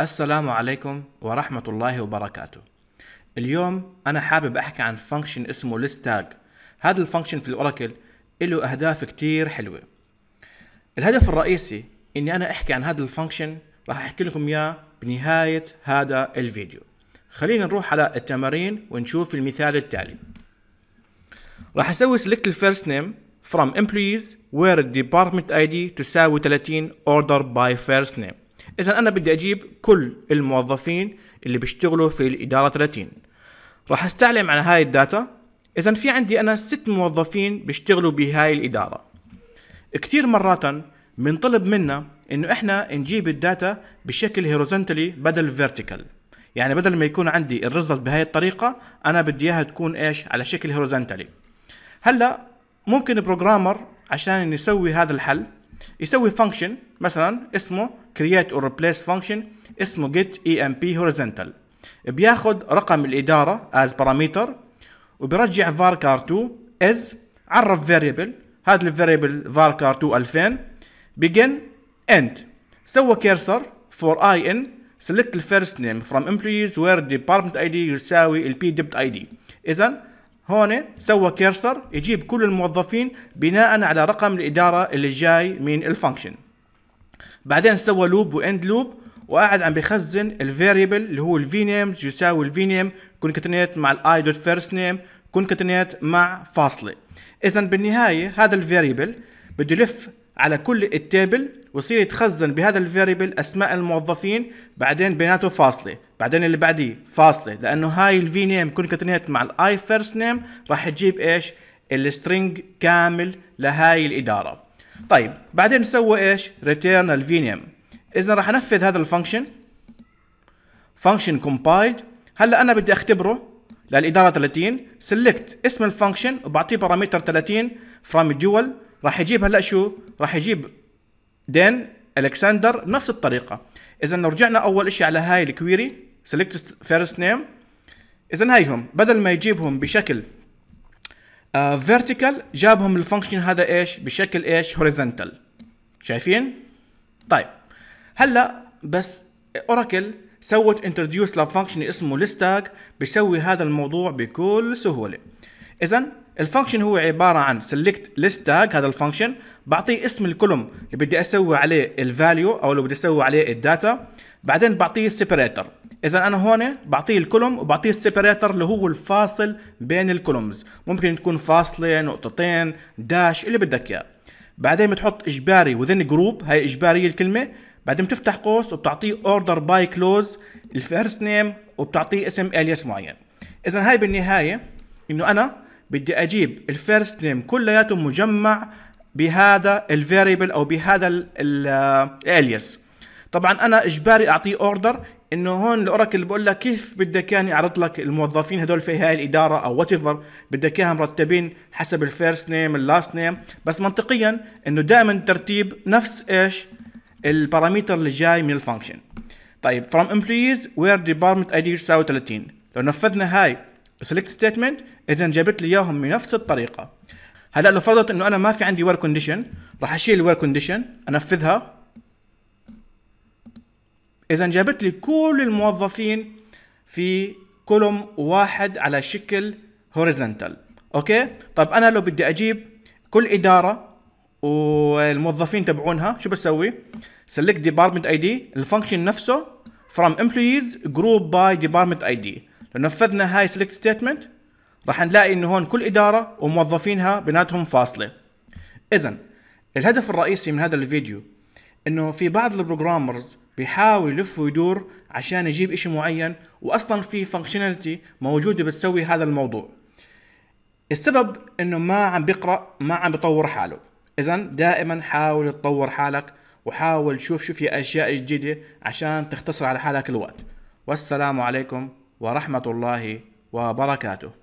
السلام عليكم ورحمة الله وبركاته اليوم أنا حابب أحكي عن فانكشن اسمه list tag هذا الفانكشن في الأوراكل له أهداف كتير حلوة الهدف الرئيسي إني أنا أحكي عن هذا الفانكشن راح أحكي لكم إياه بنهاية هذا الفيديو خلينا نروح على التمارين ونشوف المثال التالي راح أسوي select first name from employees where department ID تساوي 30 order by first name اذا انا بدي اجيب كل الموظفين اللي بيشتغلوا في الاداره 30 راح استعلم على هاي الداتا اذا في عندي انا ست موظفين بيشتغلوا بهاي الاداره كثير مرات بنطلب منا انه احنا نجيب الداتا بشكل هوريزونتالي بدل فيرتيكال يعني بدل ما يكون عندي الريزلت بهاي الطريقه انا بدي اياها تكون ايش على شكل هوريزونتالي هلا ممكن بروجرامر عشان يسوي هذا الحل يسوي فانكشن مثلا اسمه create or replace function اسمه get emp horizontal بياخد رقم الإدارة as parameter وبرجع varchar2 as عرف variable هذا الفاريبل varchar2 2000 begin end سوى كيرسر for i in select the first name from employees where department id يساوي ال ديبت id اذا هون سوى كيرسر يجيب كل الموظفين بناء على رقم الاداره اللي جاي من الفانكشن بعدين سوى لوب واند لوب وقاعد عم بخزن الفاريبل اللي هو الفي نيمز يساوي الفي نيم كونكتنيت مع الاي دوت فيرست نيم كونكتنيت مع فاصله اذا بالنهايه هذا الفاريبل بده يلف على كل التابل ويصير يتخزن بهذا الفاريبل اسماء الموظفين بعدين بيناته فاصله بعدين اللي بعديه فاصله لانه هاي الفي نيم كونكتنيت مع الاي فيرست نيم راح تجيب ايش السترنج كامل لهاي الاداره طيب بعدين نسوي ايش ريتيرن الفينيم اذا راح انفذ هذا الفانكشن فانكشن كومبايلد هلا انا بدي اختبره للاداره 30 سلكت اسم الفانكشن وبعطيه بارامتر 30 فروم ديول راح يجيب هلا شو راح يجيب دين الكسندر نفس الطريقه اذا رجعنا اول شيء على هاي الكويري سلكت فيرست نيم اذا هيهم بدل ما يجيبهم بشكل فيرتيكال آه، جابهم الفانكشن هذا ايش بشكل ايش هوريزونتال شايفين طيب هلا بس اوراكل سوت انتروديوس لفانكشن اسمه لستاك بيسوي هذا الموضوع بكل سهوله اذا الفانكشن هو عباره عن سيلكت ليست هذا الفانكشن بعطيه اسم الكولوم اللي بدي اسوي عليه الفاليو او اللي بدي اسوي عليه الداتا بعدين بعطيه سيبريتر اذا انا هون بعطيه الكولوم وبعطيه السيبريتر اللي هو الفاصل بين الكولومز ممكن تكون فاصله نقطتين داش اللي بدك اياه بعدين بتحط اجباري وذن جروب هاي اجباريه الكلمه بعدين بتفتح قوس وبتعطيه اوردر باي كلوز الفيرست نيم وبتعطيه اسم الياس معين اذا هاي بالنهايه انه انا بدي اجيب الفيرست نيم كلياته مجمع بهذا الفاريبل او بهذا الالياس آه، طبعا انا اجباري اعطيه اوردر انه هون الاوراكل بقول لك كيف بدك يعني اعرض لك الموظفين هدول في هاي الاداره او وات ايفر بدك اياها مرتبين حسب الفيرست نيم اللاست نيم بس منطقيا انه دائما ترتيب نفس ايش البارامتر اللي جاي من الفانكشن طيب from وير where اي دي يساوي 30 لو نفذنا هاي سيلكت ستيتمنت اذا جابت لي اياهم بنفس الطريقه هلا لو فرضت انه انا ما في عندي وير كونديشن راح اشيل الوير كونديشن انفذها اذا جابت لي كل الموظفين في كولوم واحد على شكل هوريزونتال اوكي طب انا لو بدي اجيب كل اداره والموظفين تبعونها شو بسوي سلكت ديبارتمنت اي دي الفانكشن نفسه from employees group by اي دي لو نفذنا هاي سلكت ستيتمنت راح نلاقي انه هون كل اداره وموظفينها بيناتهم فاصله اذا الهدف الرئيسي من هذا الفيديو انه في بعض البروجرامرز بيحاول يلف ويدور عشان يجيب إشي معين وأصلا في فانكشناليتي موجودة بتسوي هذا الموضوع السبب إنه ما عم بيقرأ ما عم بيطور حاله إذا دائما حاول تطور حالك وحاول شوف شو في أشياء جديدة عشان تختصر على حالك الوقت والسلام عليكم ورحمة الله وبركاته